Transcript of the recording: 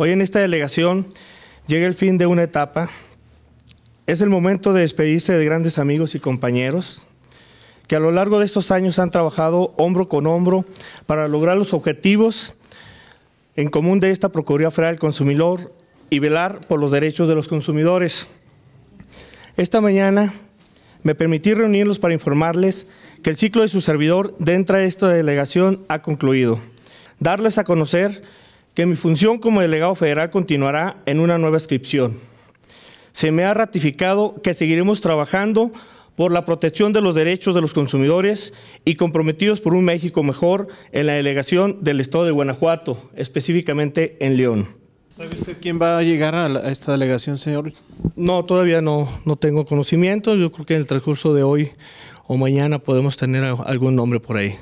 Hoy en esta delegación llega el fin de una etapa. Es el momento de despedirse de grandes amigos y compañeros que a lo largo de estos años han trabajado hombro con hombro para lograr los objetivos en común de esta Procuraduría Federal del Consumidor y velar por los derechos de los consumidores. Esta mañana me permití reunirlos para informarles que el ciclo de su servidor dentro de esta delegación ha concluido. Darles a conocer que mi función como delegado federal continuará en una nueva inscripción. Se me ha ratificado que seguiremos trabajando por la protección de los derechos de los consumidores y comprometidos por un México mejor en la delegación del Estado de Guanajuato, específicamente en León. ¿Sabe usted quién va a llegar a, esta delegación, señor? No, todavía no, no tengo conocimiento. Yo creo que en el transcurso de hoy o mañana podemos tener algún nombre por ahí.